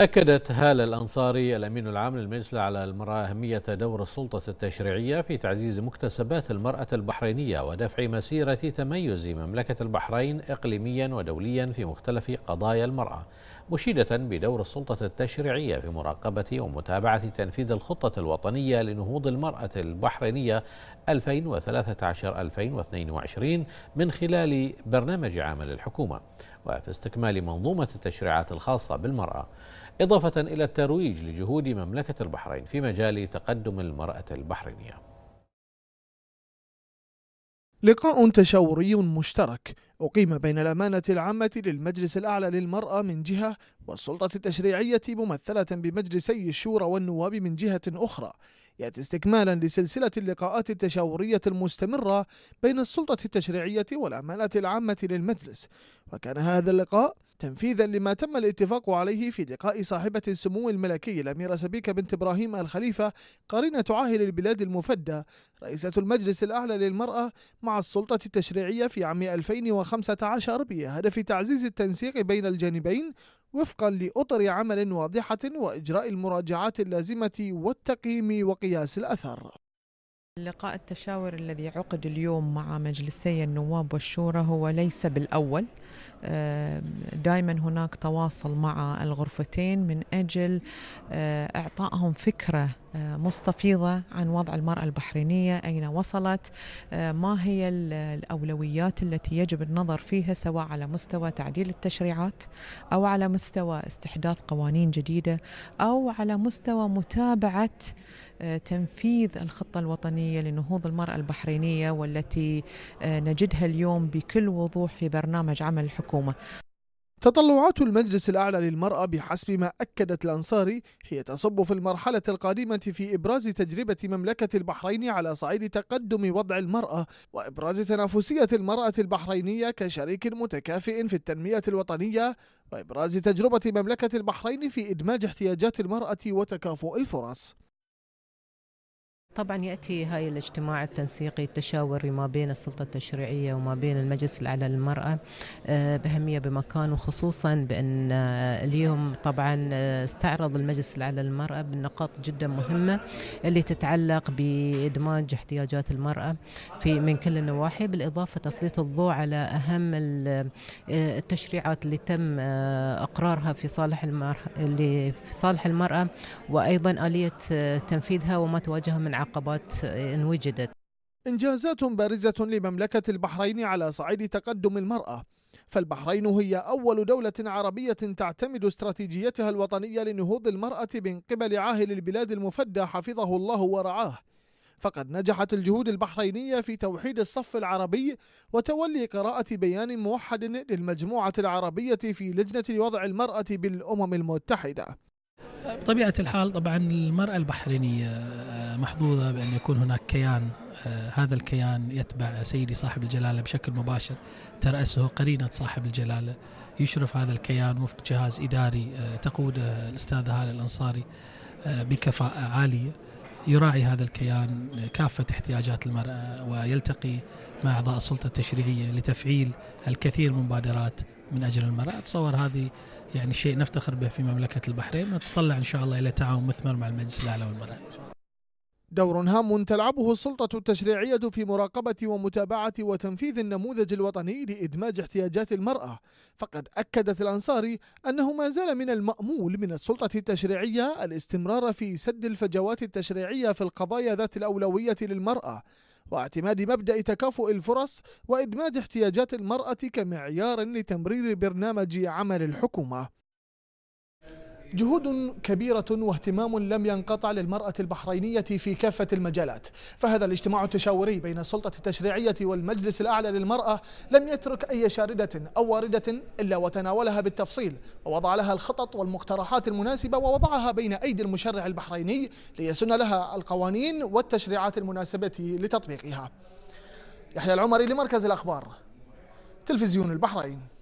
أكدت هالة الأنصاري الأمين العام للمجلس على المرأة أهمية دور السلطة التشريعية في تعزيز مكتسبات المرأة البحرينية ودفع مسيرة تميز مملكة البحرين إقليميا ودوليا في مختلف قضايا المرأة مشيدة بدور السلطة التشريعية في مراقبة ومتابعة تنفيذ الخطة الوطنية لنهوض المرأة البحرينية 2013-2022 من خلال برنامج عمل الحكومة وفي استكمال منظومة التشريعات الخاصة بالمرأة إضافة إلى الترويج لجهود مملكة البحرين في مجال تقدم المرأة البحرينية لقاء تشاوري مشترك أقيم بين الأمانة العامة للمجلس الأعلى للمرأة من جهة والسلطة التشريعية ممثلة بمجلسي الشورى والنواب من جهة أخرى يأتي استكمالا لسلسلة اللقاءات التشاورية المستمرة بين السلطة التشريعية والأمانة العامة للمجلس وكان هذا اللقاء تنفيذا لما تم الاتفاق عليه في لقاء صاحبة السمو الملكي الأميرة سبيكة بنت إبراهيم الخليفة قرينة عاهل البلاد المفدى رئيسة المجلس الأعلى للمرأة مع السلطة التشريعية في عام 2015 بهدف تعزيز التنسيق بين الجانبين وفقا لأطر عمل واضحة وإجراء المراجعات اللازمة والتقييم وقياس الأثر اللقاء التشاور الذي عقد اليوم مع مجلسي النواب والشورى هو ليس بالأول دائما هناك تواصل مع الغرفتين من أجل آه، إعطائهم فكرة آه، مستفيضة عن وضع المرأة البحرينية أين وصلت آه، ما هي الأولويات التي يجب النظر فيها سواء على مستوى تعديل التشريعات أو على مستوى استحداث قوانين جديدة أو على مستوى متابعة آه، تنفيذ الخطة الوطنية لنهوض المرأة البحرينية والتي نجدها اليوم بكل وضوح في برنامج عمل الحكومة تطلعات المجلس الأعلى للمرأة بحسب ما أكدت الأنصاري هي تصب في المرحلة القادمة في إبراز تجربة مملكة البحرين على صعيد تقدم وضع المرأة وإبراز تنافسية المرأة البحرينية كشريك متكافئ في التنمية الوطنية وإبراز تجربة مملكة البحرين في إدماج احتياجات المرأة وتكافؤ الفرص طبعا ياتي هاي الاجتماع التنسيقي التشاوري ما بين السلطه التشريعيه وما بين المجلس الاعلى للمراه آه، باهميه بمكان وخصوصا بان آه، اليوم طبعا آه، استعرض المجلس الاعلى للمراه بنقاط جدا مهمه اللي تتعلق بادماج احتياجات المراه في من كل النواحي بالاضافه تسليط الضوء على اهم التشريعات اللي تم اقرارها في صالح المراه اللي في صالح المراه وايضا اليه تنفيذها وما تواجهه من عقبات آه، إن وجدت إنجازات بارزة لمملكة البحرين على صعيد تقدم المرأة فالبحرين هي أول دولة عربية تعتمد استراتيجيتها الوطنية لنهوض المرأة من قبل عاهل البلاد المفدى حفظه الله ورعاه فقد نجحت الجهود البحرينية في توحيد الصف العربي وتولي قراءة بيان موحد للمجموعة العربية في لجنة وضع المرأة بالأمم المتحدة بطبيعة الحال طبعا المرأة البحرينية محظوظة بأن يكون هناك كيان آه، هذا الكيان يتبع سيدي صاحب الجلالة بشكل مباشر ترأسه قرينة صاحب الجلالة يشرف هذا الكيان وفق جهاز إداري آه، تقوده آه، الأستاذة هالة الأنصاري بكفاءة عالية يراعي هذا الكيان كافة احتياجات المرأة ويلتقي مع أعضاء السلطة التشريعية لتفعيل الكثير من مبادرات من أجل المرأة أتصور هذه يعني شيء نفتخر به في مملكة البحرين ونتطلع إن شاء الله إلى تعاون مثمر مع المجلس الأعلى والمرأة دور هام تلعبه السلطة التشريعية في مراقبة ومتابعة وتنفيذ النموذج الوطني لإدماج احتياجات المرأة، فقد أكدت الأنصاري أنه ما زال من المأمول من السلطة التشريعية الاستمرار في سد الفجوات التشريعية في القضايا ذات الأولوية للمرأة، واعتماد مبدأ تكافؤ الفرص وإدماج احتياجات المرأة كمعيار لتمرير برنامج عمل الحكومة. جهود كبيرة واهتمام لم ينقطع للمرأة البحرينية في كافة المجالات فهذا الاجتماع التشاوري بين السلطة التشريعية والمجلس الأعلى للمرأة لم يترك أي شاردة أو واردة إلا وتناولها بالتفصيل ووضع لها الخطط والمقترحات المناسبة ووضعها بين أيدي المشرع البحريني ليسن لها القوانين والتشريعات المناسبة لتطبيقها يحيى العمري لمركز الأخبار تلفزيون البحرين